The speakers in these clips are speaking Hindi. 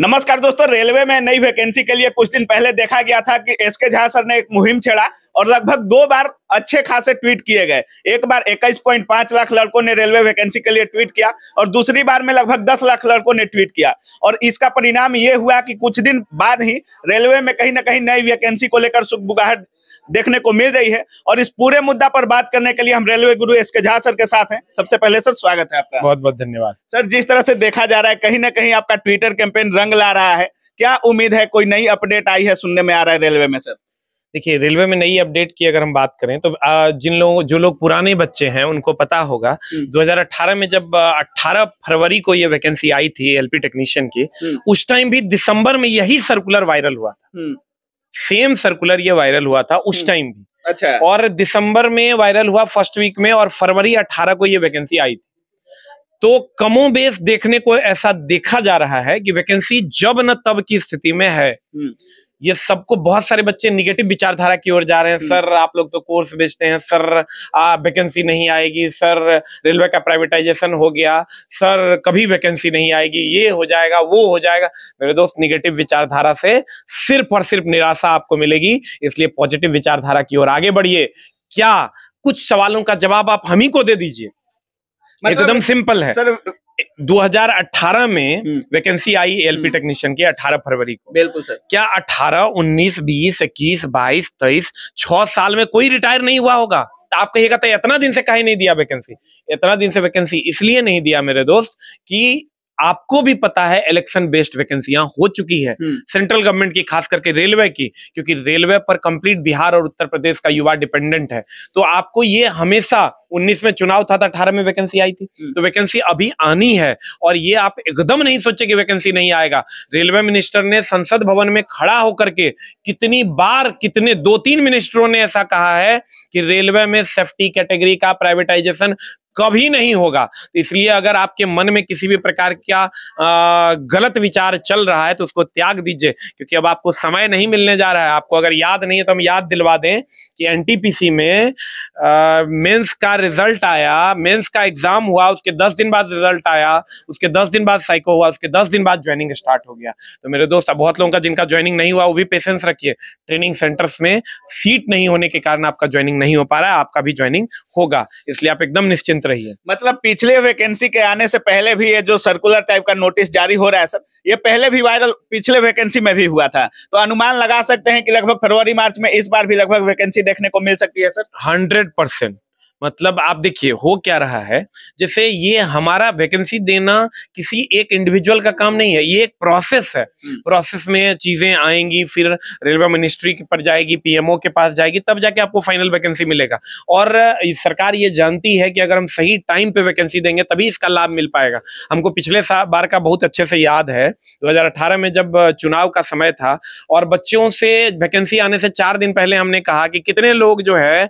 नमस्कार दोस्तों रेलवे में नई वैकेंसी के लिए कुछ दिन पहले देखा गया था कि एसके झा सर ने एक मुहिम छेड़ा और लगभग दो बार अच्छे खासे ट्वीट किए गए एक बार 21.5 लाख लड़कों ने रेलवे वैकेंसी के लिए ट्वीट किया और दूसरी बार में लगभग 10 लाख लड़कों ने ट्वीट किया और इसका परिणाम ये हुआ कि कुछ दिन बाद ही रेलवे में कहीं ना कहीं नई वैकेंसी को लेकर सुखबुगाहट देखने को मिल रही है और इस पूरे मुद्दा पर बात करने के लिए हम रेलवे गुरु एस के झा सर के साथ हैं सबसे पहले सर स्वागत है आपका बहुत बहुत धन्यवाद सर जिस तरह से देखा जा रहा है कहीं ना कहीं आपका ट्विटर कैंपेन रंग ला रहा है क्या उम्मीद है कोई नई अपडेट आई है सुनने में आ रहा है रेलवे में सर देखिए रेलवे में नई अपडेट की अगर हम बात करें तो जिन लोगों जो लोग पुराने बच्चे हैं उनको पता होगा 2018 हम्म। में जब 18 फरवरी को ये वैकेंसी आई थी एलपी टेक्नीशियन की हम्म। उस टाइम भी दिसंबर में यही सर्कुलर वायरल हुआ था हम्म। सेम सर्कुलर ये वायरल हुआ था उस टाइम भी अच्छा और दिसंबर में वायरल हुआ फर्स्ट वीक में और फरवरी अठारह को ये वैकेंसी आई थी तो कमो बेस देखने को ऐसा देखा जा रहा है कि वैकेंसी जब न तब की स्थिति में है ये सबको बहुत सारे बच्चे निगेटिव विचारधारा की ओर जा रहे हैं हम्म। सर आप लोग तो कोर्स बेचते हैं सर वैकेंसी नहीं आएगी सर रेलवे का प्राइवेटाइजेशन हो गया सर कभी वैकेंसी नहीं आएगी ये हो जाएगा वो हो जाएगा मेरे दोस्त निगेटिव विचारधारा से सिर्फ और सिर्फ निराशा आपको मिलेगी इसलिए पॉजिटिव विचारधारा की ओर आगे बढ़िए क्या कुछ सवालों का जवाब आप हम ही को दे दीजिए मतलब एकदम सिंपल है सर 2018 में वैकेंसी हम्म। आई एलपी टेक्नीशियन हम्म। की 18 फरवरी को बिल्कुल सर क्या 18 19 20 21 22 23 छह साल में कोई रिटायर नहीं हुआ होगा आप कहिएगा तो इतना दिन से कहीं नहीं दिया वैकेंसी इतना दिन से वैकेंसी इसलिए नहीं दिया मेरे दोस्त कि आपको भी पता है इलेक्शन बेस्ड वैकेंसियां हो चुकी है सेंट्रल गवर्नमेंट की खास करके रेलवे की क्योंकि रेलवे पर कंप्लीट बिहार और उत्तर प्रदेश का युवा डिपेंडेंट है तो आपको ये हमेशा 19 में चुनाव था तो अठारह में वैकेंसी आई थी हम्म। तो वैकेंसी अभी आनी है और ये आप एकदम नहीं सोचे कि वैकेंसी नहीं आएगा रेलवे मिनिस्टर ने संसद भवन में खड़ा होकर के कितनी बार कितने दो तीन मिनिस्टरों ने ऐसा कहा है कि रेलवे में सेफ्टी कैटेगरी का प्राइवेटाइजेशन कभी नहीं होगा तो इसलिए अगर आपके मन में किसी भी प्रकार का गलत विचार चल रहा है तो उसको त्याग दीजिए क्योंकि अब आपको समय नहीं मिलने जा रहा है आपको अगर याद नहीं है तो हम याद दिलवा दें कि एनटीपीसी में मेंस का रिजल्ट आया मेंस का एग्जाम हुआ उसके दस दिन बाद रिजल्ट आया उसके दस दिन बाद साइको हुआ उसके दस दिन बाद ज्वाइनिंग स्टार्ट हो गया तो मेरे दोस्त अब बहुत लोगों का जिनका ज्वाइनिंग नहीं हुआ वो भी पेशेंस रखिए ट्रेनिंग सेंटर्स में सीट नहीं होने के कारण आपका ज्वाइनिंग नहीं हो पा रहा है आपका भी ज्वाइनिंग होगा इसलिए आप एकदम निश्चिंत रही है मतलब पिछले वैकेंसी के आने से पहले भी ये जो सर्कुलर टाइप का नोटिस जारी हो रहा है सर ये पहले भी वायरल पिछले वैकेंसी में भी हुआ था तो अनुमान लगा सकते हैं कि लगभग फरवरी मार्च में इस बार भी लगभग वैकेंसी देखने को मिल सकती है सर हंड्रेड परसेंट मतलब आप देखिए हो क्या रहा है जैसे ये हमारा वैकेंसी देना किसी एक इंडिविजुअल का काम नहीं है ये एक प्रोसेस है प्रोसेस हम्म। में चीजें आएंगी फिर रेलवे मिनिस्ट्री पर जाएगी पीएमओ के पास जाएगी तब जाके आपको फाइनल वैकेंसी मिलेगा और सरकार ये जानती है कि अगर हम सही टाइम पे वैकेंसी देंगे तभी इसका लाभ मिल पाएगा हमको पिछले बार का बहुत अच्छे से याद है दो में जब चुनाव का समय था और बच्चों से वैकेंसी आने से चार दिन पहले हमने कहा कि कितने लोग जो है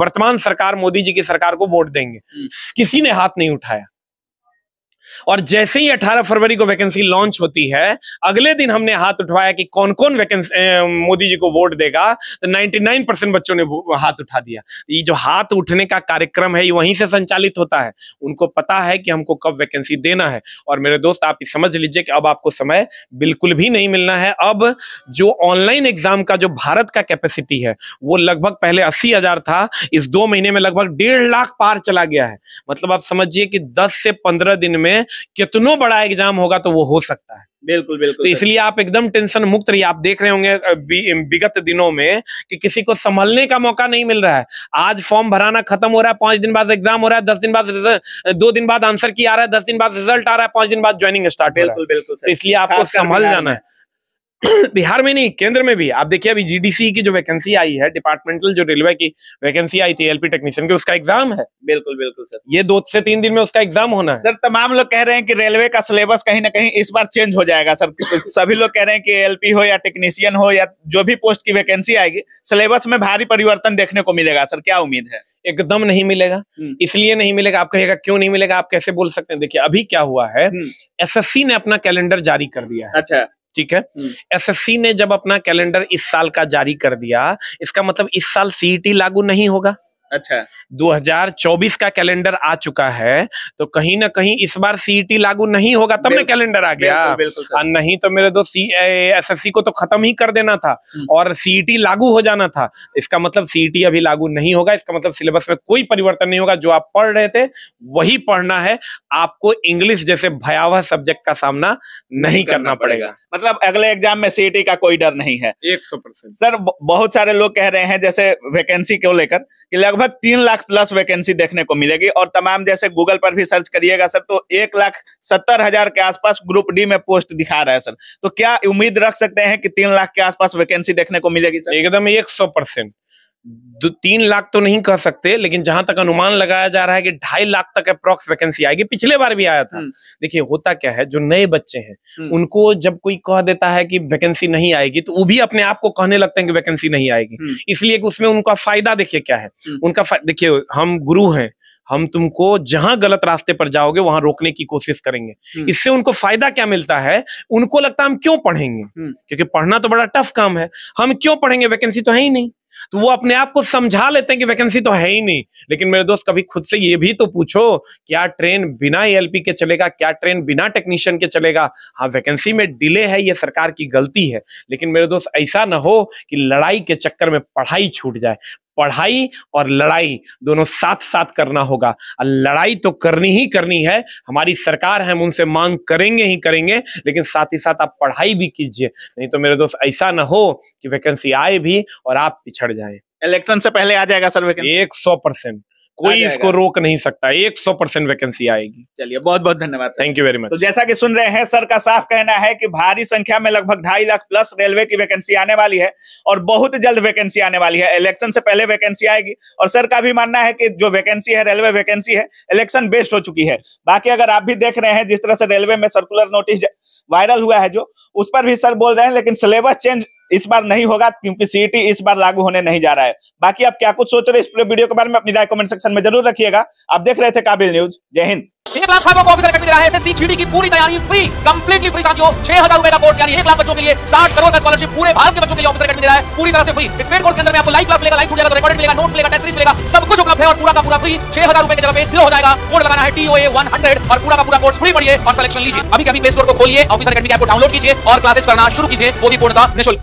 वर्तमान सरकार मोदी जी की सरकार को वोट देंगे हम्म। किसी ने हाथ नहीं उठाया और जैसे ही 18 फरवरी को वैकेंसी लॉन्च होती है अगले दिन हमने हाथ उठवाया कि कौन कौन वैकेंसी मोदी जी को वोट देगा तो 99 परसेंट बच्चों ने हाथ उठा दिया तो ये जो हाथ उठने का कार्यक्रम है ये वहीं से संचालित होता है उनको पता है कि हमको कब वैकेंसी देना है और मेरे दोस्त आप समझ लीजिए कि अब आपको समय बिल्कुल भी नहीं मिलना है अब जो ऑनलाइन एग्जाम का जो भारत का कैपेसिटी है वो लगभग पहले अस्सी हजार था इस दो महीने में लगभग डेढ़ लाख पार चला गया है मतलब आप समझिए कि दस से पंद्रह दिन में में कितनों बड़ा एग्जाम होगा तो वो हो सकता है बिल्कुल बिल्कुल तो इसलिए आप एकदम टेंशन मुक्त रहिए आप देख रहे होंगे विगत दिनों में कि किसी को संभलने का मौका नहीं मिल रहा है आज फॉर्म भराना खत्म हो रहा है पांच दिन बाद एग्जाम हो रहा है दस दिन बाद दो दिन बाद आंसर की आ रहा है दस दिन बाद रिजल्ट आ रहा है पांच दिन बाद ज्वाइनिंग स्टार्ट बिल्कुल बिल्कुल तो इसलिए आपको संभल जाना है बिहार में नहीं केंद्र में भी आप देखिए अभी जीडीसी की जो वैकेंसी आई है डिपार्टमेंटल जो रेलवे की वैकेंसी आई थी एलपी टेक्नीशियन की उसका एग्जाम है बिल्कुल बिल्कुल सर ये दो से तीन दिन में उसका एग्जाम होना है सर तमाम लोग कह रहे हैं कि रेलवे का सिलेबस कहीं ना कहीं इस बार चेंज हो जाएगा सर सभी लोग कह रहे हैं कि एलपी हो या टेक्नीशियन हो या जो भी पोस्ट की वैकेंसी आएगी सिलेबस में भारी परिवर्तन देखने को मिलेगा सर क्या उम्मीद है एकदम नहीं मिलेगा हम्म। इसलिए नहीं मिलेगा आप कहेगा क्यों नहीं मिलेगा आप कैसे बोल सकते हैं देखिए अभी क्या हुआ है एसएससी हम्म। ने अपना कैलेंडर जारी कर दिया है अच्छा ठीक है एसएससी हम्म। ने जब अपना कैलेंडर इस साल का जारी कर दिया इसका मतलब इस साल सीईटी e लागू नहीं होगा अच्छा 2024 का कैलेंडर आ चुका है तो कहीं ना कहीं इस बार सीईटी e लागू नहीं होगा तब ना कैलेंडर आ गया बिल्कुल, बिल्कुल नहीं तो मेरे दोस्त सी e को तो खत्म ही कर देना था हम्म। और सीईटी e लागू हो जाना था इसका मतलब सीईटी अभी लागू नहीं होगा इसका मतलब सिलेबस में कोई परिवर्तन नहीं होगा जो आप पढ़ रहे थे वही पढ़ना है आपको इंग्लिश जैसे भयावह सब्जेक्ट का सामना नहीं करना पड़ेगा मतलब अगले एग्जाम में सीईटी का कोई डर नहीं है एक सौ परसेंट सर बहुत सारे लोग कह रहे हैं जैसे वैकेंसी को लेकर कि लगभग लगभग तीन लाख प्लस वैकेंसी देखने को मिलेगी और तमाम जैसे गूगल पर भी सर्च करिएगा सर तो एक लाख सत्तर हजार के आसपास ग्रुप डी में पोस्ट दिखा रहा है सर तो क्या उम्मीद रख सकते हैं कि तीन लाख के आसपास वैकेंसी देखने को मिलेगी सर एकदम एक सौ परसेंट दो तीन लाख तो नहीं कह सकते लेकिन जहां तक अनुमान लगाया जा रहा है कि ढाई लाख तक अप्रोक्स वैकेंसी आएगी पिछले बार भी आया था हम्म। देखिए होता क्या है जो नए बच्चे हैं हम्म। उनको जब कोई कह देता है कि वैकेंसी नहीं आएगी तो वो भी अपने आप को कहने लगते हैं कि वैकेंसी नहीं आएगी हम्म। इसलिए कि उसमें उनका फायदा देखिए क्या है उनका देखिए हम गुरु हैं हम तुमको जहां गलत रास्ते पर जाओगे वहां रोकने की कोशिश करेंगे इससे उनको फायदा क्या मिलता है उनको लगता है हम क्यों पढ़ेंगे क्योंकि पढ़ना तो बड़ा टफ काम है हम क्यों पढ़ेंगे वैकेंसी तो है ही नहीं तो वो अपने आप को समझा लेते हैं कि वैकेंसी तो है ही नहीं लेकिन मेरे दोस्त कभी खुद से ये भी तो पूछो क्या ट्रेन बिना एएलपी के चलेगा क्या ट्रेन बिना टेक्नीशियन के चलेगा हाँ वैकेंसी में डिले है ये सरकार की गलती है लेकिन मेरे दोस्त ऐसा ना हो कि लड़ाई के चक्कर में पढ़ाई छूट जाए पढ़ाई और लड़ाई दोनों साथ साथ करना होगा लड़ाई तो करनी ही करनी है हमारी सरकार है हम उनसे मांग करेंगे ही करेंगे लेकिन साथ ही साथ आप पढ़ाई भी कीजिए नहीं तो मेरे दोस्त ऐसा ना हो कि वैकेंसी आए भी और आप पिछड़ जाए इलेक्शन से पहले आ जाएगा सर वैकेंसी एक सौ परसेंट कोई इसको रोक नहीं सकता एक सौ परसेंट वैकेंसी आएगी चलिए बहुत बहुत धन्यवाद थैंक यू वेरी मच तो जैसा कि सुन रहे हैं सर का साफ कहना है कि भारी संख्या में लगभग ढाई लाख प्लस रेलवे की वैकेंसी आने वाली है और बहुत जल्द वैकेंसी आने वाली है इलेक्शन से पहले वैकेंसी आएगी और सर का भी मानना है कि जो वैकेंसी है रेलवे वैकेंसी है इलेक्शन बेस्ट हो चुकी है बाकी अगर आप भी देख रहे हैं जिस तरह से रेलवे में सर्कुलर नोटिस वायरल हुआ है जो उस पर भी सर बोल रहे हैं लेकिन सिलेबस चेंज इस बार नहीं होगा क्योंकि सीईटी e इस बार लागू होने नहीं जा रहा है बाकी आप क्या कुछ सोच रहे इस पूरे वीडियो के बारे में अपनी राय कमेंट सेक्शन में जरूर रखिएगा आप देख रहे थे काबिल न्यूज जय हिंद डाउनलोड तो कीजिए और क्लासेस करना शुरू कीजिए वो भी पूर्णता निःशुल्क